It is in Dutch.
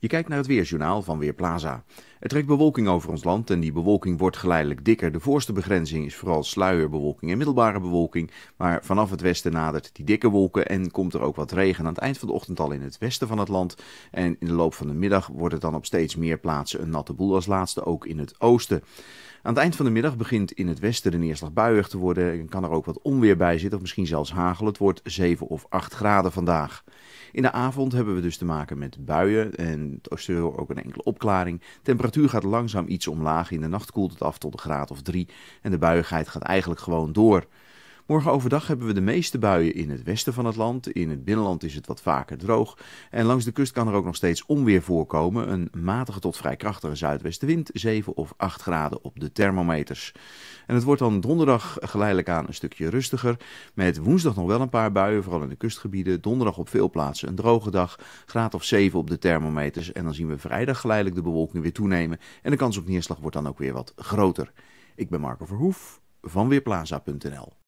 Je kijkt naar het weerjournaal van Weerplaza. Er trekt bewolking over ons land en die bewolking wordt geleidelijk dikker. De voorste begrenzing is vooral sluierbewolking en middelbare bewolking, maar vanaf het westen nadert die dikke wolken en komt er ook wat regen aan het eind van de ochtend al in het westen van het land. En in de loop van de middag wordt het dan op steeds meer plaatsen een natte boel als laatste, ook in het oosten. Aan het eind van de middag begint in het westen de neerslag buiig te worden en kan er ook wat onweer bij zitten of misschien zelfs hagel. Het wordt 7 of 8 graden vandaag. In de avond hebben we dus te maken met buien en in het ook een enkele opklaring. Temperatuur gaat langzaam iets omlaag. In de nacht koelt het af tot een graad of 3. En de buigheid gaat eigenlijk gewoon door. Morgen overdag hebben we de meeste buien in het westen van het land. In het binnenland is het wat vaker droog. En langs de kust kan er ook nog steeds onweer voorkomen. Een matige tot vrij krachtige zuidwestenwind, 7 of 8 graden op de thermometers. En het wordt dan donderdag geleidelijk aan een stukje rustiger. Met woensdag nog wel een paar buien, vooral in de kustgebieden. Donderdag op veel plaatsen een droge dag, graad of 7 op de thermometers. En dan zien we vrijdag geleidelijk de bewolking weer toenemen. En de kans op neerslag wordt dan ook weer wat groter. Ik ben Marco Verhoef van Weerplaza.nl.